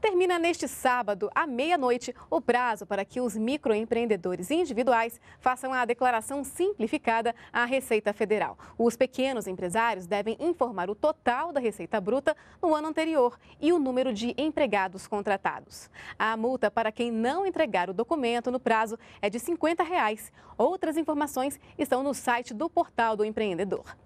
Termina neste sábado, à meia-noite, o prazo para que os microempreendedores individuais façam a declaração simplificada à Receita Federal. Os pequenos empresários devem informar o total da receita bruta no ano anterior e o número de empregados contratados. A multa para quem não entregar o documento no prazo é de R$ 50. Reais. Outras informações estão no site do Portal do Empreendedor.